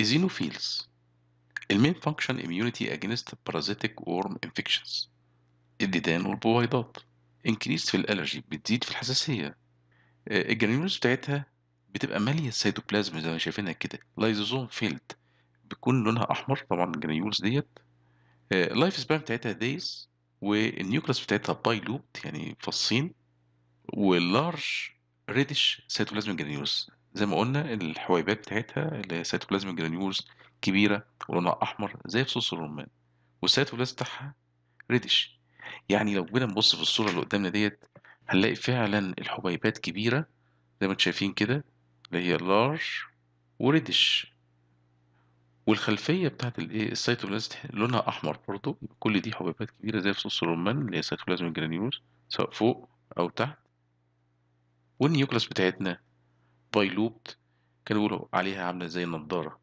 Eosinophils المين فانكشن immunity against parasitic worm infections الديدان والبويضات increased في الالرجي بتزيد في الحساسية آه، الجرانيولز بتاعتها بتبقى مالية السيتوبلازم زي ما شايفينها كده لايزوزوم فيلد بيكون لونها احمر طبعا الجرانيولز ديت اللايف آه، سبان بتاعتها دايز والنيوكلس بتاعتها بايلوبت يعني فصين واللارج ريدش سيتوبلازم جرانيولز زي ما قلنا الحويبات بتاعتها اللي هي سيتوبلازم جرانيولز كبيرة ولونها أحمر زي فصوص الرمان والسيتوبلازم بتاعها ريدش يعني لو جينا نبص في الصورة اللي قدامنا ديت هنلاقي فعلا الحبيبات كبيرة زي ما انتم شايفين كده اللي هي لارج وريدش والخلفية بتاعت الايه السيتوبلازم لونها أحمر برضو كل دي حبيبات كبيرة زي فصوص الرمان اللي هي سيتوبلازم جرانيولز سواء فوق أو تحت والنيوكلاس بتاعتنا باي لوب كانوا بيقولوا عليها عامله زي النضاره